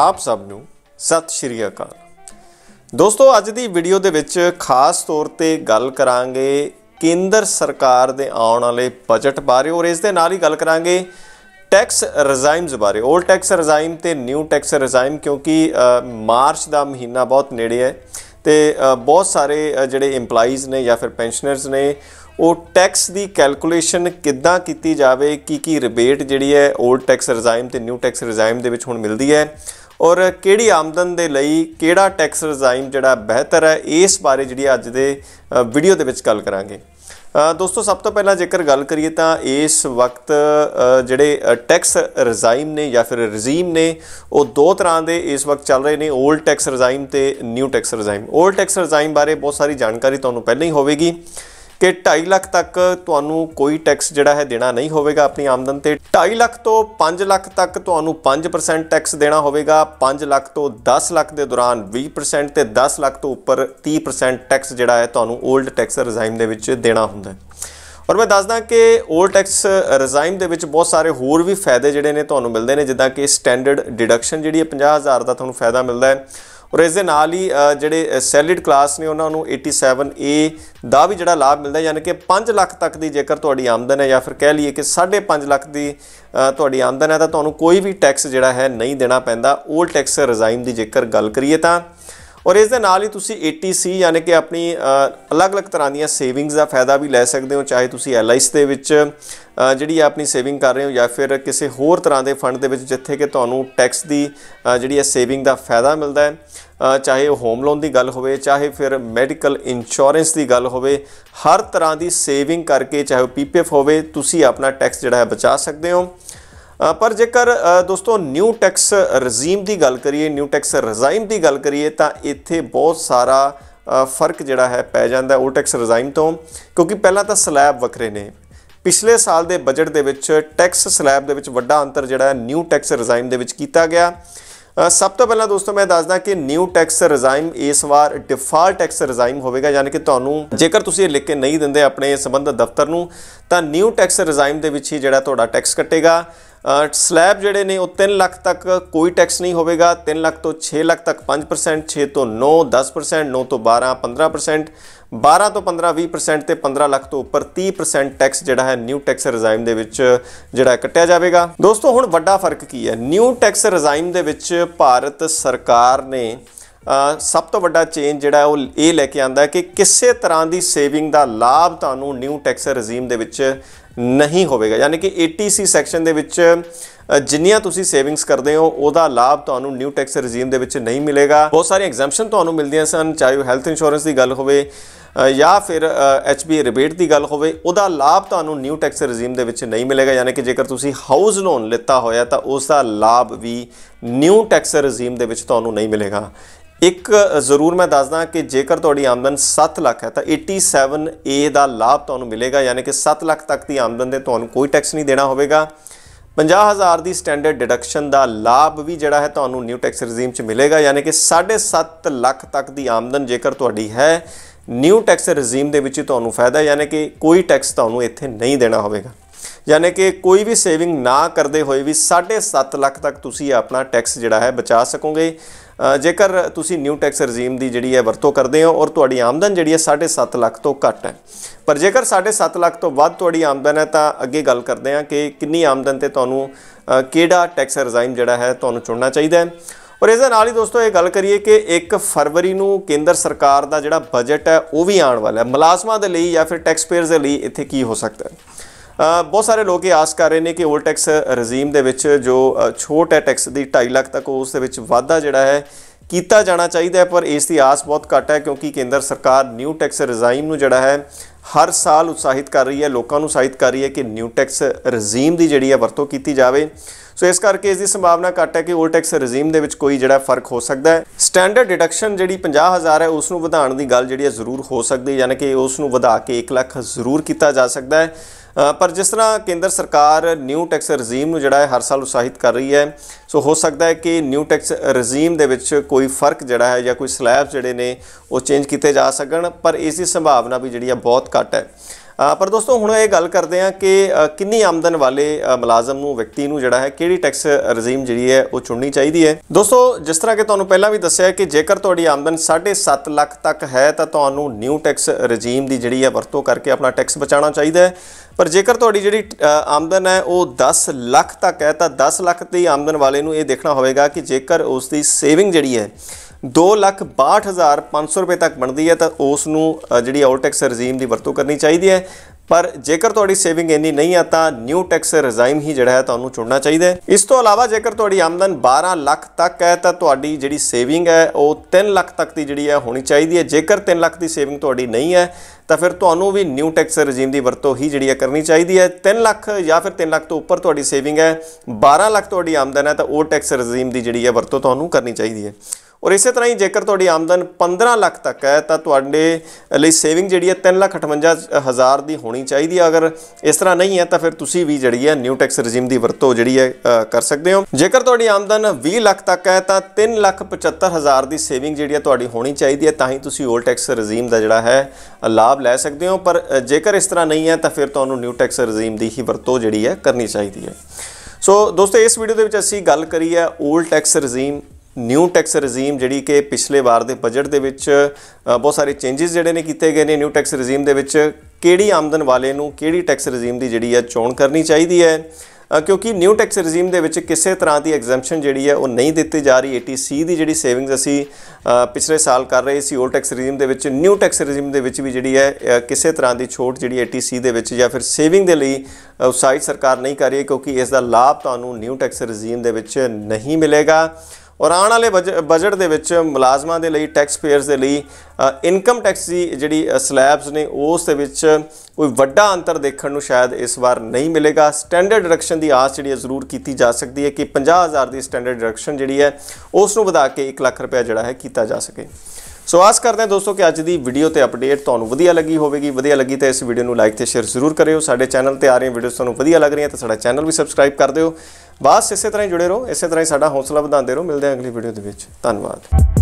ਆਪ ਸਭ ਨੂੰ ਸਤਿ ਸ਼੍ਰੀ ਅਕਾਲ ਦੋਸਤੋ ਅੱਜ ਦੀ ਵੀਡੀਓ ਦੇ ਵਿੱਚ ਖਾਸ ਤੌਰ ਤੇ ਗੱਲ ਕਰਾਂਗੇ ਕੇਂਦਰ ਸਰਕਾਰ ਦੇ ਆਉਣ ਵਾਲੇ ਬਜਟ ਬਾਰੇ ਔਰ ਇਸ ਦੇ ਨਾਲ ਹੀ ਗੱਲ ਕਰਾਂਗੇ ਟੈਕਸ ਰਿਜ਼ਾਈਮਸ ਬਾਰੇ 올 ਟੈਕਸ ਰਿਜ਼ਾਈਮ ਤੇ ਨਿਊ ਟੈਕਸ ਰਿਜ਼ਾਈਮ ਕਿਉਂਕਿ ਮਾਰਚ ਦਾ ਮਹੀਨਾ ਬਹੁਤ ਨੇੜੇ ਹੈ ਤੇ ਬਹੁਤ ਸਾਰੇ ਜਿਹੜੇ EMPLOYEES ਨੇ ਜਾਂ ਫਿਰ ਪੈਨਸ਼ਨਰਸ ਨੇ ਉਹ ਟੈਕਸ ਦੀ ਕੈਲਕੂਲੇਸ਼ਨ ਕਿੱਦਾਂ ਕੀਤੀ ਜਾਵੇ ਕੀ ਕੀ ਰਿਬੇਟ ਜਿਹੜੀ ਹੈ 올 ਟੈਕਸ ਰਿਜ਼ਾਈਮ ਤੇ ਨਿਊ ਟੈਕਸ ਰਿਜ਼ਾਈਮ ਦੇ ਵਿੱਚ ਹੁਣ ਮਿਲਦੀ ਹੈ ਔਰ ਕਿਹੜੀ ਆਮਦਨ ਦੇ ਲਈ ਕਿਹੜਾ ਟੈਕਸ ਰਜ਼ਾਈਮ ਜਿਹੜਾ ਬਿਹਤਰ ਹੈ ਇਸ ਬਾਰੇ ਜਿਹੜੀ ਅੱਜ ਦੇ ਵੀਡੀਓ ਦੇ ਵਿੱਚ ਗੱਲ ਕਰਾਂਗੇ ਦੋਸਤੋ ਸਭ ਤੋਂ ਪਹਿਲਾਂ ਜੇਕਰ ਗੱਲ ਕਰੀਏ ਤਾਂ ਇਸ ਵਕਤ ਜਿਹੜੇ ਟੈਕਸ ਰਜ਼ਾਈਮ ਨੇ ਜਾਂ ਫਿਰ ਰਜ਼ੀਮ ਨੇ ਉਹ ਦੋ ਤਰ੍ਹਾਂ ਦੇ ਇਸ ਵਕਤ ਚੱਲ ਰਹੇ ਨੇ 올ਡ ਟੈਕਸ ਰਜ਼ਾਈਮ ਤੇ new tax regime old tax regime ਬਾਰੇ ਬਹੁਤ ਸਾਰੀ ਜਾਣਕਾਰੀ ਤੁਹਾਨੂੰ ਪਹਿਲਾਂ ਹੀ ਹੋਵੇਗੀ ਕਿ 2.5 ਲੱਖ ਤੱਕ ਤੁਹਾਨੂੰ ਕੋਈ ਟੈਕਸ ਜਿਹੜਾ ਹੈ ਦੇਣਾ ਨਹੀਂ ਹੋਵੇਗਾ ਆਪਣੀ ਆਮਦਨ ਤੇ 2.5 ਲੱਖ ਤੋਂ 5 ਲੱਖ ਤੱਕ ਤੁਹਾਨੂੰ 5% ਟੈਕਸ ਦੇਣਾ ਹੋਵੇਗਾ 5 ਲੱਖ ਤੋਂ 10 ਲੱਖ ਦੇ ਦੌਰਾਨ 20% ਤੇ 10 ਲੱਖ ਤੋਂ ਉੱਪਰ 30% ਟੈਕਸ ਜਿਹੜਾ ਹੈ ਤੁਹਾਨੂੰ 올ਡ ਟੈਕਸ ਰਜ਼ਾਈਮ ਦੇ ਵਿੱਚ ਦੇਣਾ ਹੁੰਦਾ ਹੈ ਔਰ ਮੈਂ ਦੱਸਦਾ ਕਿ 올ਡ ਟੈਕਸ ਰਜ਼ਾਈਮ ਦੇ ਵਿੱਚ ਬਹੁਤ ਸਾਰੇ ਹੋਰ ਵੀ ਫਾਇਦੇ ਜਿਹੜੇ ਨੇ ਤੁਹਾਨੂੰ ਮਿਲਦੇ ਨੇ ਜਿੱਦਾਂ ਕਿ ਸਟੈਂਡਰਡ ਡਿਡਕਸ਼ਨ ਜਿਹੜੀ ਹੈ 50000 ਦਾ ਤੁਹਾਨੂੰ ਫਾਇਦਾ ਮਿਲਦਾ ਹੈ ਔਰ ਇਸ ਦੇ ਨਾਲ ਹੀ ਜਿਹੜੇ ਸੈਲਿਡ ਕਲਾਸ ਨੇ ਉਹਨਾਂ ਨੂੰ 87A ਦਾ ਵੀ ਜਿਹੜਾ ਲਾਭ ਮਿਲਦਾ ਯਾਨੀ ਕਿ 5 ਲੱਖ ਤੱਕ ਦੀ ਜੇਕਰ ਤੁਹਾਡੀ ਆਮਦਨ ਹੈ ਜਾਂ ਫਿਰ ਕਹਿ ਲਈਏ ਕਿ 5.5 ਲੱਖ ਦੀ ਤੁਹਾਡੀ ਆਮਦਨ ਹੈ ਤਾਂ ਤੁਹਾਨੂੰ ਕੋਈ ਵੀ ਟੈਕਸ ਜਿਹੜਾ ਹੈ ਨਹੀਂ ਦੇਣਾ ਪੈਂਦਾ 올 ਟੈਕਸ ਰਜ਼ਾਈਮ ਦੀ ਜੇਕਰ ਗੱਲ ਕਰੀਏ ਤਾਂ ਔਰ ਇਸ ਦੇ ਨਾਲ ਹੀ ਤੁਸੀਂ ATC ਯਾਨੀ ਕਿ ਆਪਣੀ ਅਲੱਗ-ਅਲੱਗ ਤਰ੍ਹਾਂ ਦੀਆਂ ਸੇਵਿੰਗਸ ਦਾ ਫਾਇਦਾ ਵੀ ਲੈ ਸਕਦੇ ਹੋ ਚਾਹੇ ਤੁਸੀਂ LIC ਦੇ ਵਿੱਚ ਜਿਹੜੀ ਆਪਣੀ ਸੇਵਿੰਗ ਕਰ ਰਹੇ ਹੋ ਜਾਂ ਫਿਰ ਕਿਸੇ ਹੋਰ ਤਰ੍ਹਾਂ ਦੇ ਫੰਡ ਦੇ ਵਿੱਚ ਜਿੱਥੇ ਕਿ ਤੁਹਾਨੂੰ ਟੈਕਸ ਦੀ ਜਿਹੜੀ ਹੈ ਸੇਵਿੰਗ ਦਾ ਫਾਇਦਾ ਮਿਲਦਾ ਹੈ ਚਾਹੇ ਉਹ ਹੋਮ ਲੋਨ ਦੀ ਗੱਲ ਹੋਵੇ ਚਾਹੇ ਫਿਰ ਮੈਡੀਕਲ ਇੰਸ਼ੋਰੈਂਸ ਦੀ ਗੱਲ ਹੋਵੇ ਹਰ ਤਰ੍ਹਾਂ ਦੀ ਸੇਵਿੰਗ ਕਰਕੇ ਚਾਹੇ ਉਹ PPF ਹੋਵੇ ਤੁਸੀਂ ਆਪਣਾ ਟੈਕਸ ਜਿਹੜਾ ਹੈ ਬਚਾ ਸਕਦੇ ਹੋ ਪਰ ਜੇਕਰ ਦੋਸਤੋ ਨਿਊ ਟੈਕਸ ਰਜ਼ੀਮ ਦੀ ਗੱਲ ਕਰੀਏ ਨਿਊ ਟੈਕਸ ਰਜ਼ਾਈਮ ਦੀ ਗੱਲ ਕਰੀਏ ਤਾਂ ਇੱਥੇ ਬਹੁਤ ਸਾਰਾ ਫਰਕ ਜਿਹੜਾ ਹੈ ਪੈ ਜਾਂਦਾ 올 ਟੈਕਸ ਰਜ਼ਾਈਮ ਤੋਂ ਕਿਉਂਕਿ ਪਹਿਲਾਂ ਤਾਂ ਸਲੈਬ ਵੱਖਰੇ ਨੇ ਪਿਛਲੇ ਸਾਲ ਦੇ ਬਜਟ ਦੇ ਵਿੱਚ ਟੈਕਸ ਸਲੈਬ ਦੇ ਵਿੱਚ ਵੱਡਾ ਅੰਤਰ ਜਿਹੜਾ ਹੈ ਨਿਊ ਟੈਕਸ ਰਜ਼ਾਈਮ ਦੇ ਵਿੱਚ ਕੀਤਾ ਗਿਆ ਸਭ ਤੋਂ ਪਹਿਲਾਂ ਦੋਸਤੋ ਮੈਂ ਦੱਸਦਾ ਕਿ ਨਿਊ ਟੈਕਸ ਰਜ਼ਾਈਮ ਇਸ ਵਾਰ ਡਿਫਾਲਟ ਟੈਕਸ ਰਜ਼ਾਈਮ ਹੋਵੇਗਾ ਯਾਨੀ ਕਿ ਤੁਹਾਨੂੰ ਜੇਕਰ ਤੁਸੀਂ ਇਹ ਲਿਖ ਕੇ ਨਹੀਂ ਦਿੰਦੇ ਆਪਣੇ ਸਬੰਧਤ ਦਫ਼ਤਰ ਨੂੰ ਤਾਂ ਨਿਊ ਟੈਕਸ ਰਜ਼ਾਈਮ ਦੇ ਵਿੱਚ ਹੀ ਜਿਹੜਾ ਤੁਹਾਡਾ ਟੈਕਸ ਕੱਟੇਗਾ ਸਲੈਬ ਜਿਹੜੇ ਨੇ ਉਹ 3 ਲੱਖ ਤੱਕ ਕੋਈ ਟੈਕਸ ਨਹੀਂ ਹੋਵੇਗਾ 3 ਲੱਖ ਤੋਂ 6 ਲੱਖ ਤੱਕ 5% 6 ਤੋਂ 9 10% 9 ਤੋਂ 12 15% 12 ਤੋਂ 15 20% ਤੇ 15 ਲੱਖ ਤੋਂ ਉੱਪਰ 30% ਟੈਕਸ ਜਿਹੜਾ ਹੈ ਨਿਊ ਟੈਕਸ ਰਿਜ਼ਾਈਮ ਦੇ ਵਿੱਚ ਜਿਹੜਾ ਕੱਟਿਆ ਜਾਵੇਗਾ ਦੋਸਤੋ ਹੁਣ ਵੱਡਾ ਫਰਕ ਕੀ ਹੈ ਨਿਊ ਟੈਕਸ ਰਿਜ਼ਾਈਮ ਦੇ ਵਿੱਚ ਭਾਰਤ ਸਰਕਾਰ ਨੇ ਸਭ ਤੋਂ ਵੱਡਾ ਚੇਂਜ ਜਿਹੜਾ ਉਹ ਇਹ ਲੈ ਕੇ ਆਂਦਾ ਕਿ ਕਿਸੇ ਤਰ੍ਹਾਂ ਦੀ ਸੇਵਿੰਗ ਦਾ ਲਾਭ ਤੁਹਾਨੂੰ ਨਿਊ ਟੈਕਸ ਰਜ਼ੀਮ ਦੇ ਵਿੱਚ ਨਹੀਂ ਹੋਵੇਗਾ ਯਾਨੀ ਕਿ 80C ਸੈਕਸ਼ਨ ਦੇ ਵਿੱਚ ਜਿੰਨੀਆਂ ਤੁਸੀਂ ਸੇਵਿੰਗਸ ਕਰਦੇ ਹੋ ਉਹਦਾ ਲਾਭ ਤੁਹਾਨੂੰ ਨਿਊ ਟੈਕਸ ਰежੀਮ ਦੇ ਵਿੱਚ ਨਹੀਂ ਮਿਲੇਗਾ ਬਹੁਤ ਸਾਰੀਆਂ ਐਗਜ਼ੈਂਪਸ਼ਨ ਤੁਹਾਨੂੰ ਮਿਲਦੀਆਂ ਸਨ ਚਾਹੇ ਉਹ ਹੈਲਥ ਇੰਸ਼ੋਰੈਂਸ ਦੀ ਗੱਲ ਹੋਵੇ ਜਾਂ ਫਿਰ ਐਚਬੀ ਰਿਬੇਟ ਦੀ ਗੱਲ ਹੋਵੇ ਉਹਦਾ ਲਾਭ ਤੁਹਾਨੂੰ ਨਿਊ ਟੈਕਸ ਰежੀਮ ਦੇ ਵਿੱਚ ਨਹੀਂ ਮਿਲੇਗਾ ਯਾਨੀ ਕਿ ਜੇਕਰ ਤੁਸੀਂ ਹਾਊਸ ਲੋਨ ਲਿੱਤਾ ਹੋਇਆ ਤਾਂ ਉਸ ਦਾ ਲਾਭ ਵੀ ਨਿਊ ਟੈਕਸ ਰежੀਮ ਦੇ ਵਿੱਚ ਤੁਹਾਨੂੰ ਨਹੀਂ ਮਿਲੇਗਾ ਇੱਕ ਜ਼ਰੂਰ ਮੈਂ ਦੱਸਦਾ ਕਿ ਜੇਕਰ ਤੁਹਾਡੀ ਆਮਦਨ 7 ਲੱਖ ਹੈ ਤਾਂ 87A ਦਾ ਲਾਭ ਤੁਹਾਨੂੰ ਮਿਲੇਗਾ ਯਾਨੀ ਕਿ 7 ਲੱਖ ਤੱਕ ਦੀ ਆਮਦਨ ਦੇ ਤੁਹਾਨੂੰ ਕੋਈ ਟੈਕਸ ਨਹੀਂ ਦੇਣਾ ਹੋਵੇਗਾ 50000 ਦੀ ਸਟੈਂਡਰਡ ਡਿਡਕਸ਼ਨ ਦਾ ਲਾਭ ਵੀ ਜਿਹੜਾ ਹੈ ਤੁਹਾਨੂੰ ਨਿਊ ਟੈਕਸ ਰੈਜ਼ੀਮ 'ਚ ਮਿਲੇਗਾ ਯਾਨੀ ਕਿ 7.5 ਲੱਖ ਤੱਕ ਦੀ ਆਮਦਨ ਜੇਕਰ ਤੁਹਾਡੀ ਹੈ ਨਿਊ ਟੈਕਸ ਰੈਜ਼ੀਮ ਦੇ ਵਿੱਚ ਤੁਹਾਨੂੰ ਫਾਇਦਾ ਯਾਨੀ ਕਿ ਕੋਈ ਟੈਕਸ ਤੁਹਾਨੂੰ ਇੱਥੇ ਨਹੀਂ ਦੇਣਾ ਹੋਵੇਗਾ ਯਾਨੀ ਕਿ ਕੋਈ ਵੀ ਸੇਵਿੰਗ ਨਾ ਕਰਦੇ ਹੋਏ ਵੀ 7.5 ਲੱਖ ਤੱਕ ਤੁਸੀਂ ਆਪਣਾ ਟੈਕਸ ਜਿਹੜਾ ਹੈ ਬਚਾ ਸਕੋਗੇ ਜੇਕਰ ਤੁਸੀਂ ਨਿਊ ਟੈਕਸ ਰਜੀਮ ਦੀ ਜਿਹੜੀ ਹੈ ਵਰਤੋਂ ਕਰਦੇ ਹੋ ਔਰ ਤੁਹਾਡੀ ਆਮਦਨ ਜਿਹੜੀ ਹੈ 7.5 ਲੱਖ ਤੋਂ ਘੱਟ ਹੈ ਪਰ ਜੇਕਰ 7.5 ਲੱਖ ਤੋਂ ਵੱਧ ਤੁਹਾਡੀ ਆਮਦਨ ਹੈ ਤਾਂ ਅੱਗੇ ਗੱਲ ਕਰਦੇ ਹਾਂ ਕਿ ਕਿੰਨੀ ਆਮਦਨ ਤੇ ਤੁਹਾਨੂੰ ਕਿਹੜਾ ਟੈਕਸ ਰਜੀਮ ਜਿਹੜਾ ਹੈ ਤੁਹਾਨੂੰ ਚੁਣਨਾ ਚਾਹੀਦਾ ਹੈ ਔਰ ਇਸ ਦੇ ਨਾਲ ਹੀ ਦੋਸਤੋ ਇਹ ਗੱਲ ਕਰੀਏ ਕਿ 1 ਫਰਵਰੀ ਨੂੰ ਕੇਂਦਰ ਸਰਕਾਰ ਦਾ ਜਿਹੜਾ ਬਜਟ ਹੈ ਉਹ ਵੀ ਆਉਣ ਵਾਲਾ ਹੈ ਮਲਾਜ਼ਮਾਂ ਦੇ ਲਈ ਜਾਂ ਫਿਰ ਟੈਕਸ ਪੇਅਰਸ ਦੇ ਲਈ ਇੱਥੇ ਕੀ ਹੋ ਸਕਦਾ ਹੈ ਬਹੁਤ ਸਾਰੇ ਲੋਕ ਇਹ ਆਸ ਕਰ ਰਹੇ ਨੇ ਕਿ 올ਡ ਟੈਕਸ ਰਜ਼ੀਮ ਦੇ ਵਿੱਚ ਜੋ ਛੋਟ ਹੈ ਟੈਕਸ ਦੀ 2.5 ਲੱਖ ਤੱਕ ਉਸ ਦੇ ਵਿੱਚ ਵਾਧਾ ਜਿਹੜਾ ਹੈ ਕੀਤਾ ਜਾਣਾ ਚਾਹੀਦਾ ਪਰ ਇਸ ਦੀ ਆਸ ਬਹੁਤ ਘੱਟ ਹੈ ਕਿਉਂਕਿ ਕੇਂਦਰ ਸਰਕਾਰ ਨਿਊ ਟੈਕਸ ਰਜੀਮ ਨੂੰ ਜਿਹੜਾ ਹੈ ਹਰ ਸਾਲ ਉਤਸ਼ਾਹਿਤ ਕਰ ਰਹੀ ਹੈ ਲੋਕਾਂ ਨੂੰ ਉਤਸ਼ਾਹਿਤ ਕਰ ਰਹੀ ਹੈ ਕਿ ਨਿਊ ਟੈਕਸ ਰਜ਼ੀਮ ਦੀ ਜਿਹੜੀ ਹੈ ਵਰਤੋਂ ਕੀਤੀ ਜਾਵੇ ਸੋ ਇਸ ਕਰਕੇ ਇਸ ਦੀ ਸੰਭਾਵਨਾ ਘੱਟ ਹੈ ਕਿ 올ਡ ਟੈਕਸ ਰਜ਼ੀਮ ਦੇ ਵਿੱਚ ਕੋਈ ਜਿਹੜਾ ਫਰਕ ਹੋ ਸਕਦਾ ਹੈ ਸਟੈਂਡਰਡ ਡਿਡਕਸ਼ਨ ਜਿਹੜੀ 50000 ਹੈ ਉਸ ਨੂੰ ਵਧਾਉਣ ਦੀ ਗੱਲ ਜਿਹੜੀ ਹੈ ਜ਼ਰੂਰ ਹੋ ਸਕਦੀ ਹੈ ਯਾਨੀ ਕਿ ਉਸ ਨੂੰ ਵਧਾ ਕੇ 1 ਲੱਖ ਜ਼ਰੂਰ ਕੀਤਾ ਜਾ ਸਕਦਾ ਹੈ ਪਰ ਜਿਸ ਤਰ੍ਹਾਂ ਕੇਂਦਰ ਸਰਕਾਰ ਨਿਊ ਟੈਕਸ ਰਜ਼ੀਮ ਨੂੰ ਜਿਹੜਾ ਹੈ ਹਰ ਸਾਲ ਉਤਸ਼ਾਹਿਤ ਕਰ ਰਹੀ ਹੈ ਸੋ ਹੋ ਸਕਦਾ ਹੈ ਕਿ ਨਿਊ ਟੈਕਸ ਰਜ਼ੀਮ ਦੇ ਵਿੱਚ ਕੋਈ ਫਰਕ ਜਿਹੜਾ ਹੈ ਜਾਂ ਕੋਈ ਸਲੈਬ ਜਿਹੜੇ ਨੇ ਉਹ ਚੇਂਜ ਕੀਤੇ ਜਾ ਸਕਣ ਪਰ ਇਸ ਦੀ ਸੰਭਾਵਨਾ ਵੀ ਜਿਹੜੀ ਹੈ ਬਹੁਤ ਘੱਟ ਹੈ ਪਰ ਦੋਸਤੋ ਹੁਣ ਇਹ ਗੱਲ ਕਰਦੇ ਆ ਕਿ ਕਿੰਨੀ ਆਮਦਨ ਵਾਲੇ ਮੁਲਾਜ਼ਮ ਨੂੰ ਵਿਅਕਤੀ ਨੂੰ ਜਿਹੜਾ ਹੈ ਕਿਹੜੀ ਟੈਕਸ ਰਜ਼ੀਮ ਜਿਹੜੀ ਹੈ ਉਹ ਚੁਣਨੀ ਚਾਹੀਦੀ ਹੈ ਦੋਸਤੋ ਜਿਸ ਤਰ੍ਹਾਂ ਕਿ ਤੁਹਾਨੂੰ ਪਹਿਲਾਂ ਵੀ ਦੱਸਿਆ ਕਿ ਜੇਕਰ ਤੁਹਾਡੀ ਆਮਦਨ 7.5 ਲੱਖ ਤੱਕ ਹੈ ਤਾਂ ਤੁਹਾਨੂੰ ਨਿਊ ਟੈਕਸ ਰਜ਼ੀਮ ਦੀ ਜਿਹੜੀ ਹੈ ਵਰਤੋਂ ਕਰਕੇ ਆਪਣਾ ਟੈਕਸ ਬਚਾਉਣਾ ਚਾਹੀਦਾ ਹੈ ਪਰ ਜੇਕਰ ਤੁਹਾਡੀ ਜਿਹੜੀ ਆਮਦਨ ਹੈ ਉਹ 10 ਲੱਖ ਤੱਕ ਹੈ ਤਾਂ 10 ਲੱਖ ਦੀ ਆਮਦਨ ਵਾਲੇ ਨੂੰ ਇਹ ਦੇਖਣਾ ਹੋਵੇਗਾ ਕਿ ਜੇਕਰ ਉਸ ਦੀ ਸੇਵਿੰਗ ਜਿਹੜੀ ਹੈ 262500 ਰੁਪਏ ਤੱਕ ਬਣਦੀ ਹੈ ਤਾਂ ਉਸ ਨੂੰ ਜਿਹੜੀ ਆਲ ਟੈਕਸ ਰਜ਼ੀਮ ਦੀ ਵਰਤੋਂ ਕਰਨੀ ਚਾਹੀਦੀ ਹੈ ਪਰ ਜੇਕਰ ਤੁਹਾਡੀ ਸੇਵਿੰਗ ਇੰਨੀ ਨਹੀਂ ਆ ਤਾਂ ਨਿਊ ਟੈਕਸ ਰਜ਼ਾਈਮ ਹੀ ਜਿਹੜਾ ਹੈ ਤੁਹਾਨੂੰ ਚੁਣਨਾ ਚਾਹੀਦਾ ਹੈ ਇਸ ਤੋਂ ਇਲਾਵਾ ਜੇਕਰ ਤੁਹਾਡੀ ਆਮਦਨ 12 ਲੱਖ ਤੱਕ ਹੈ ਤਾਂ ਤੁਹਾਡੀ ਜਿਹੜੀ ਸੇਵਿੰਗ ਹੈ ਉਹ 3 ਲੱਖ ਤੱਕ ਦੀ ਜਿਹੜੀ ਹੈ ਹੋਣੀ ਚਾਹੀਦੀ ਹੈ ਜੇਕਰ 3 ਲੱਖ ਦੀ ਸੇਵਿੰਗ ਤੁਹਾਡੀ ਨਹੀਂ ਹੈ ਤਾਂ ਫਿਰ ਤੁਹਾਨੂੰ ਵੀ ਨਿਊ ਟੈਕਸ ਰਜੀਮ ਦੀ ਵਰਤੋਂ ਹੀ ਜਿਹੜੀ ਹੈ ਕਰਨੀ ਚਾਹੀਦੀ ਹੈ 3 ਲੱਖ ਜਾਂ ਫਿਰ 3 ਲੱਖ ਤੋਂ ਉੱਪਰ ਤੁਹਾਡੀ ਸੇਵਿੰਗ ਹੈ 12 ਲੱਖ ਤੁਹਾਡੀ ਆਮਦਨ ਹੈ ਤਾਂ ਉਹ ਟੈਕਸ ਰਜੀਮ ਦੀ ਜਿਹੜੀ ਹੈ ਵਰਤੋਂ ਤੁਹਾਨੂੰ ਕਰਨੀ ਚਾਹੀਦੀ ਹੈ ਔਰ ਇਸੇ ਤਰ੍ਹਾਂ ਹੀ ਜੇਕਰ ਤੁਹਾਡੀ ਆਮਦਨ 15 ਲੱਖ ਤੱਕ ਹੈ ਤਾਂ ਤੁਹਾਡੇ ਲਈ ਸੇਵਿੰਗ ਜਿਹੜੀ ਹੈ 358000 ਦੀ ਹੋਣੀ ਚਾਹੀਦੀ ਹੈ ਅਗਰ ਇਸ ਤਰ੍ਹਾਂ ਨਹੀਂ ਹੈ ਤਾਂ ਫਿਰ ਤੁਸੀਂ ਵੀ ਜਿਹੜੀ ਹੈ ਨਿਊ ਟੈਕਸ ਰਜੀਮ ਦੀ ਵਰਤੋਂ ਜਿਹੜੀ ਹੈ ਕਰ ਸਕਦੇ ਹੋ ਜੇਕਰ ਤੁਹਾਡੀ ਆਮਦਨ 20 ਲੱਖ ਤੱਕ ਹੈ ਤਾਂ 375000 ਦੀ ਸੇਵਿੰਗ ਜਿਹੜੀ ਹੈ ਤੁਹਾਡੀ ਹੋਣੀ ਚਾਹੀਦੀ ਹੈ ਤਾਂ ਹੀ ਤੁਸੀਂ 올 ਟੈਕਸ ਰਜੀਮ ਦਾ ਜਿਹੜਾ ਹੈ ਲਾਭ ਲਾਭ ਲੈ ਸਕਦੇ ਹੋ ਪਰ ਜੇਕਰ ਇਸ ਤਰ੍ਹਾਂ ਨਹੀਂ ਹੈ ਤਾਂ ਫਿਰ ਤੁਹਾਨੂੰ ਨਿਊ ਟੈਕਸ ਰਜ਼ੀਮ ਦੀ ਹੀ ਵਰਤੋਂ ਜਿਹੜੀ ਹੈ ਕਰਨੀ ਚਾਹੀਦੀ ਹੈ ਸੋ ਦੋਸਤੋ ਇਸ ਵੀਡੀਓ ਦੇ ਵਿੱਚ ਅਸੀਂ ਗੱਲ ਕਰੀ ਹੈ old tax regime new tax regime ਜਿਹੜੀ ਕਿ ਪਿਛਲੇ ਵਾਰ ਦੇ ਬਜਟ ਦੇ ਵਿੱਚ ਬਹੁਤ ਸਾਰੇ ਚੇਂजेस ਜਿਹੜੇ ਨੇ ਕੀਤੇ ਗਏ ਨੇ ਨਿਊ ਟੈਕਸ ਰਜ਼ੀਮ ਦੇ ਵਿੱਚ ਕਿਹੜੀ ਆਮਦਨ ਵਾਲੇ ਨੂੰ ਕਿਹੜੀ ਟੈਕਸ ਰਜ਼ੀਮ ਦੀ ਜਿਹੜੀ ਹੈ ਚੋਣ ਕਰਨੀ ਚਾਹੀਦੀ ਹੈ ਕਿਉਂਕਿ ਨਿਊ ਟੈਕਸ ਰежੀਮ ਦੇ ਵਿੱਚ ਕਿਸੇ ਤਰ੍ਹਾਂ ਦੀ ਐਗਜ਼ੈਂਪਸ਼ਨ ਜਿਹੜੀ ਹੈ ਉਹ ਨਹੀਂ ਦਿੱਤੀ ਜਾ ਰਹੀ 80C ਦੀ ਜਿਹੜੀ ਸੇਵਿੰਗਸ ਅਸੀਂ ਪਿਛਲੇ ਸਾਲ ਕਰ ਰਹੇ ਸੀ ਓਲਡ ਟੈਕਸ ਰежੀਮ ਦੇ ਵਿੱਚ ਨਿਊ ਟੈਕਸ ਰежੀਮ ਦੇ ਵਿੱਚ ਵੀ ਜਿਹੜੀ ਹੈ ਕਿਸੇ ਤਰ੍ਹਾਂ ਦੀ ਛੋਟ ਜਿਹੜੀ 80C ਦੇ ਵਿੱਚ ਜਾਂ ਫਿਰ ਸੇਵਿੰਗ ਦੇ ਲਈ ਉਸਾਈ ਸਰਕਾਰ ਨਹੀਂ ਕਰ ਰਹੀ ਕਿਉਂਕਿ ਇਸ ਦਾ ਲਾਭ ਤੁਹਾਨੂੰ ਨਿਊ ਟੈਕਸ ਰежੀਮ ਦੇ ਵਿੱਚ ਨਹੀਂ ਮਿਲੇਗਾ ਔਰ ਆਉਣ ਵਾਲੇ ਬਜਟ ਦੇ ਵਿੱਚ ਮੁਲਾਜ਼ਮਾਂ ਦੇ ਲਈ ਟੈਕਸ ਪੇਅਰਸ ਦੇ ਲਈ ਇਨਕਮ ਟੈਕਸ ਦੀ ਜਿਹੜੀ ਸਲੈਬਸ ਨੇ ਉਸ ਦੇ ਵਿੱਚ ਕੋਈ ਵੱਡਾ ਅੰਤਰ ਦੇਖਣ ਨੂੰ ਸ਼ਾਇਦ ਇਸ ਵਾਰ ਨਹੀਂ ਮਿਲੇਗਾ ਸਟੈਂਡਰਡ ਡਿਡਕਸ਼ਨ ਦੀ ਆਸ ਜਿਹੜੀ ਹੈ ਜ਼ਰੂਰ ਕੀਤੀ ਜਾ ਸਕਦੀ ਹੈ ਕਿ 50000 ਦੀ ਸਟੈਂਡਰਡ ਡਿਡਕਸ਼ਨ ਜਿਹੜੀ ਹੈ ਉਸ ਨੂੰ ਵਧਾ ਕੇ 1 ਲੱਖ ਰੁਪਏ ਜਿਹੜਾ ਹੈ ਕੀਤਾ ਜਾ ਸਕੇ ਸੋ ਆਸ ਕਰਦੇ ਹਾਂ ਦੋਸਤੋ ਕਿ ਅੱਜ ਦੀ ਵੀਡੀਓ ਤੇ ਅਪਡੇਟ ਤੁਹਾਨੂੰ ਵਧੀਆ ਲੱਗੀ ਹੋਵੇਗੀ ਵਧੀਆ ਲੱਗੀ ਤਾਂ ਇਸ ਵੀਡੀਓ ਨੂੰ ਲਾਈਕ ਤੇ ਸ਼ੇਅਰ ਜ਼ਰੂਰ ਕਰਿਓ ਸਾਡੇ ਚੈਨਲ ਤੇ ਆ ਰਹੀਆਂ ਵੀਡੀਓਜ਼ ਤੁਹਾਨੂੰ ਵਧੀਆ ਲੱਗ ਰਹੀਆਂ ਤਾਂ ਸਾਡਾ ਚੈਨਲ ਵੀ ਸਬਸਕ੍ਰਾਈਬ ਕਰ ਦਿਓ ਬਸ ਇਸੇ ਤਰ੍ਹਾਂ ਹੀ ਜੁੜੇ ਰਹੋ ਇਸੇ ਤਰ੍ਹਾਂ ਹੀ ਸਾਡਾ ਹੌਸਲਾ ਵਧਾਉਂਦੇ ਰਹੋ ਮਿਲਦੇ ਹਾਂ ਅਗਲੀ ਵੀਡੀਓ ਦੇ ਵਿੱਚ ਧੰਨਵਾਦ